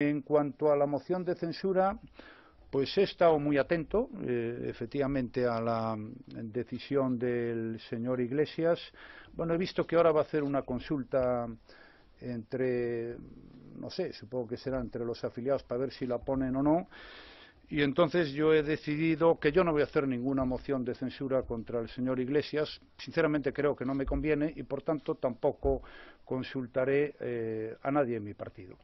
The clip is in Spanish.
En cuanto a la moción de censura, pues he estado muy atento, eh, efectivamente, a la decisión del señor Iglesias. Bueno, he visto que ahora va a hacer una consulta entre, no sé, supongo que será entre los afiliados para ver si la ponen o no. Y entonces yo he decidido que yo no voy a hacer ninguna moción de censura contra el señor Iglesias. Sinceramente creo que no me conviene y, por tanto, tampoco consultaré eh, a nadie en mi partido.